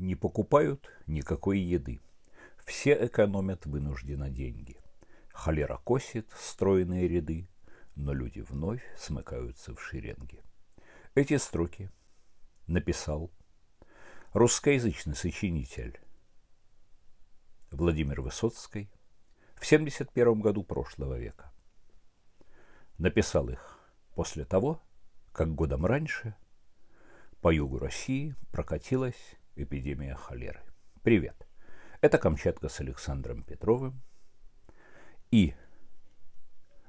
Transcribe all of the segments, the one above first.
Не покупают никакой еды. Все экономят вынужденно деньги. Холера косит стройные ряды, но люди вновь смыкаются в шеренге. Эти строки написал русскоязычный сочинитель Владимир Высоцкий в 71 году прошлого века. Написал их после того, как годом раньше по югу России прокатилась Эпидемия холеры. Привет. Это Камчатка с Александром Петровым. И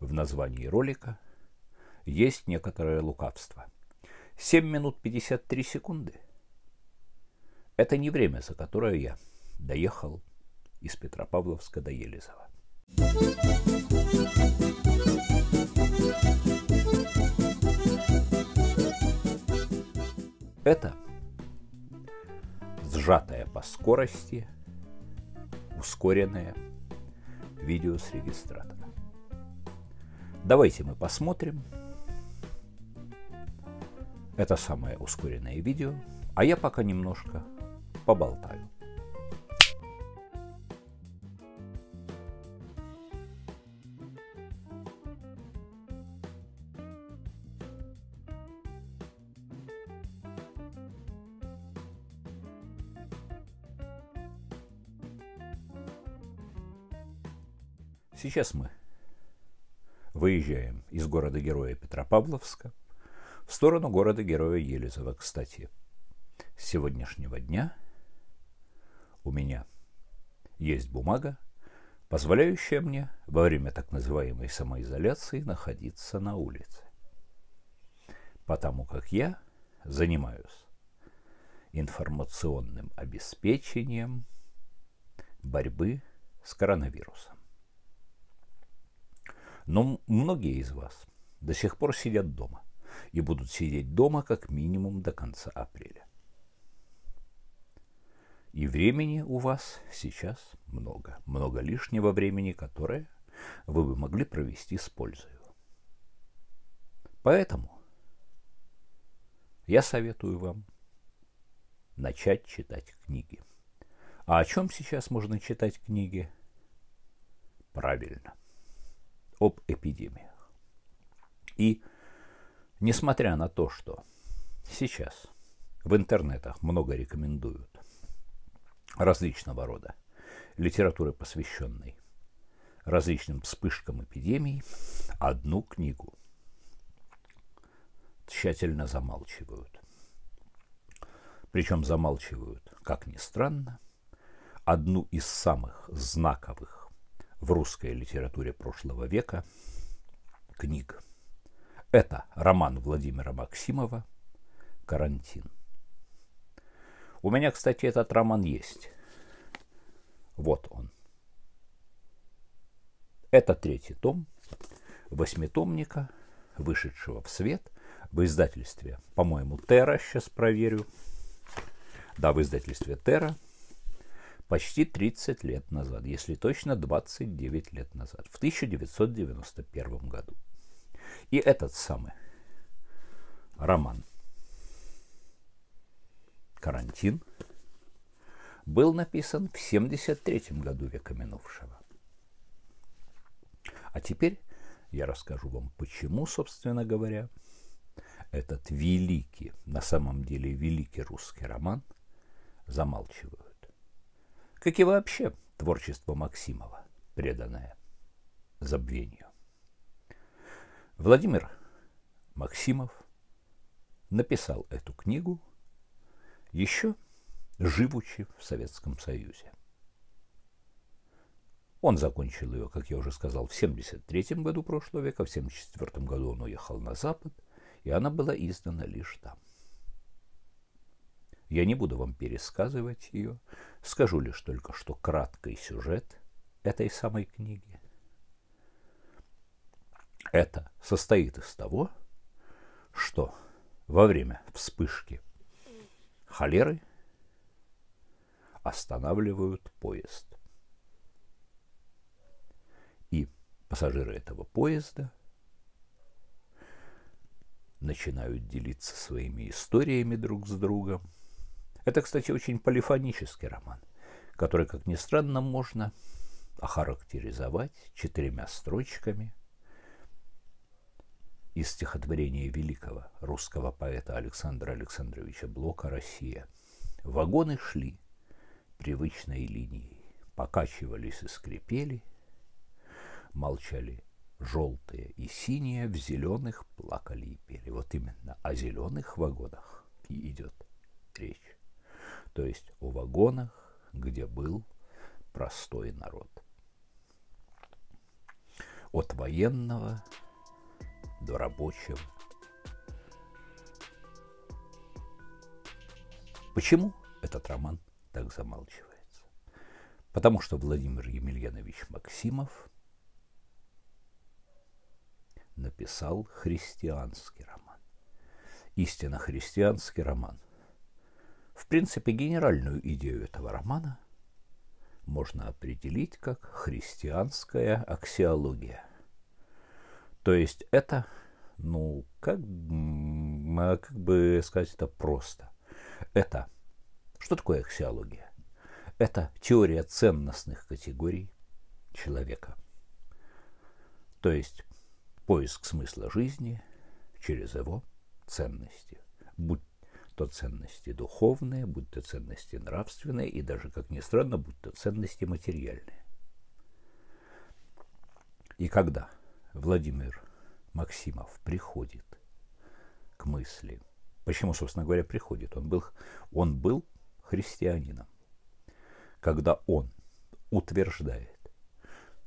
в названии ролика есть некоторое лукавство. 7 минут 53 секунды – это не время, за которое я доехал из Петропавловска до Елизова. Это – сжатое по скорости, ускоренное видео с регистратора. Давайте мы посмотрим это самое ускоренное видео, а я пока немножко поболтаю. Сейчас мы выезжаем из города-героя Петропавловска в сторону города-героя Елизова. Кстати, с сегодняшнего дня у меня есть бумага, позволяющая мне во время так называемой самоизоляции находиться на улице. Потому как я занимаюсь информационным обеспечением борьбы с коронавирусом. Но многие из вас до сих пор сидят дома и будут сидеть дома как минимум до конца апреля. И времени у вас сейчас много, много лишнего времени, которое вы бы могли провести с пользой. Поэтому я советую вам начать читать книги. А о чем сейчас можно читать книги? Правильно – об эпидемиях. И несмотря на то, что сейчас в интернетах много рекомендуют различного рода литературы, посвященной различным вспышкам эпидемий, одну книгу тщательно замалчивают. Причем замалчивают, как ни странно, одну из самых знаковых в русской литературе прошлого века книг. Это роман Владимира Максимова «Карантин». У меня, кстати, этот роман есть. Вот он. Это третий том восьмитомника, вышедшего в свет в издательстве, по-моему, Тера. сейчас проверю. Да, в издательстве Тера почти 30 лет назад, если точно 29 лет назад, в 1991 году. И этот самый роман «Карантин» был написан в 73 году века минувшего. А теперь я расскажу вам, почему, собственно говоря, этот великий, на самом деле великий русский роман замалчиваю как и вообще творчество Максимова, преданное забвению. Владимир Максимов написал эту книгу еще живучи в Советском Союзе. Он закончил ее, как я уже сказал, в 1973 году прошлого века, в 1974 году он уехал на Запад, и она была издана лишь там. Я не буду вам пересказывать ее, скажу лишь только, что краткий сюжет этой самой книги это состоит из того, что во время вспышки холеры останавливают поезд. И пассажиры этого поезда начинают делиться своими историями друг с другом – это, кстати, очень полифонический роман, который, как ни странно, можно охарактеризовать четырьмя строчками из стихотворения великого русского поэта Александра Александровича Блока «Россия». Вагоны шли привычной линией, покачивались и скрипели, молчали желтые и синие, в зеленых плакали и пели. Вот именно о зеленых вагонах и идет то есть о вагонах, где был простой народ. От военного до рабочего. Почему этот роман так замалчивается? Потому что Владимир Емельянович Максимов написал христианский роман. Истинно христианский роман в принципе, генеральную идею этого романа можно определить как христианская аксиология. То есть это, ну, как, а как бы сказать это просто. Это, что такое аксиология? Это теория ценностных категорий человека. То есть поиск смысла жизни через его ценности, будь то ценности духовные, будь то ценности нравственные и даже, как ни странно, будь то ценности материальные. И когда Владимир Максимов приходит к мысли, почему, собственно говоря, приходит, он был, он был христианином, когда он утверждает,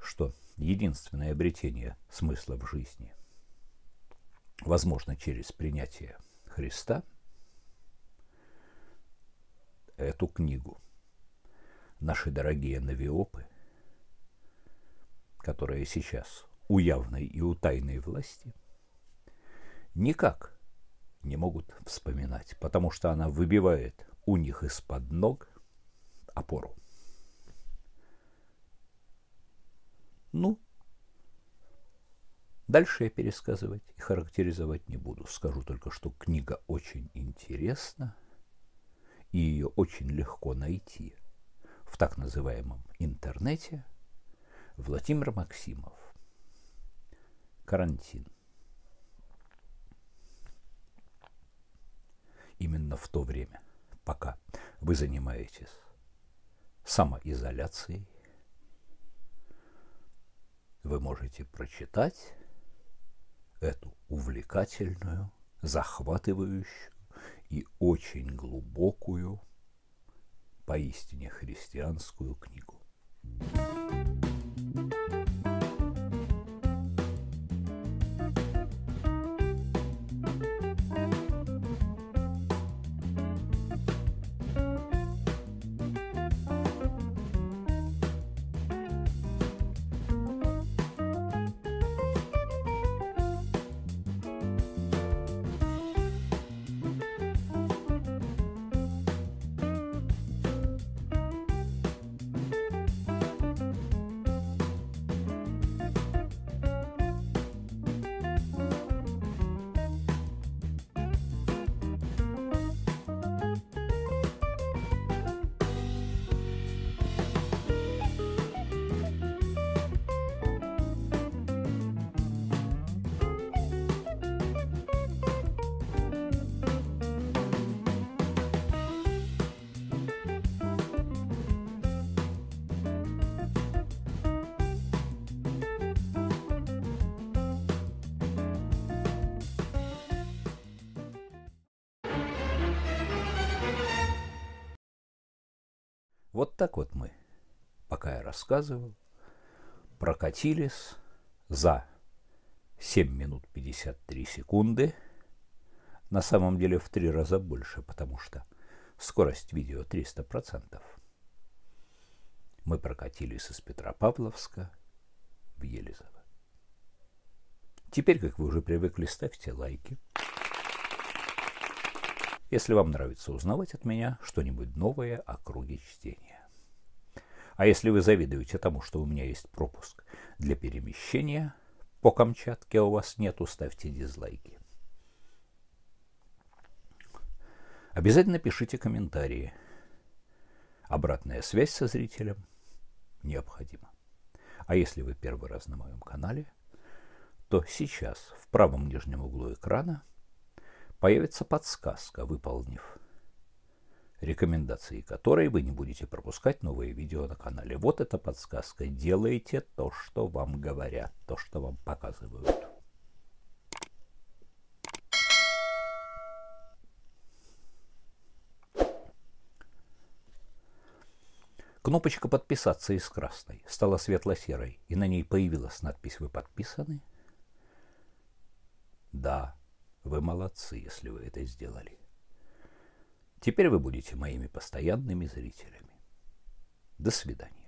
что единственное обретение смысла в жизни возможно через принятие Христа – эту книгу наши дорогие навиопы, которые сейчас у явной и у тайной власти, никак не могут вспоминать, потому что она выбивает у них из-под ног опору. Ну, дальше я пересказывать и характеризовать не буду. Скажу только, что книга очень интересна – и ее очень легко найти в так называемом интернете, Владимир Максимов. Карантин. Именно в то время, пока вы занимаетесь самоизоляцией, вы можете прочитать эту увлекательную, захватывающую и очень глубокую, поистине христианскую книгу. thank you Вот так вот мы, пока я рассказывал, прокатились за 7 минут 53 секунды. На самом деле в три раза больше, потому что скорость видео 300%. Мы прокатились из Петропавловска в Елизово. Теперь, как вы уже привыкли, ставьте лайки – если вам нравится узнавать от меня что-нибудь новое о круге чтения. А если вы завидуете тому, что у меня есть пропуск для перемещения по Камчатке, а у вас нету, ставьте дизлайки. Обязательно пишите комментарии. Обратная связь со зрителем необходима. А если вы первый раз на моем канале, то сейчас в правом нижнем углу экрана – появится подсказка, выполнив рекомендации которой вы не будете пропускать новые видео на канале. Вот эта подсказка. Делайте то, что вам говорят, то, что вам показывают. Кнопочка «Подписаться» из красной стала светло-серой, и на ней появилась надпись «Вы подписаны?» Да, вы молодцы, если вы это сделали. Теперь вы будете моими постоянными зрителями. До свидания.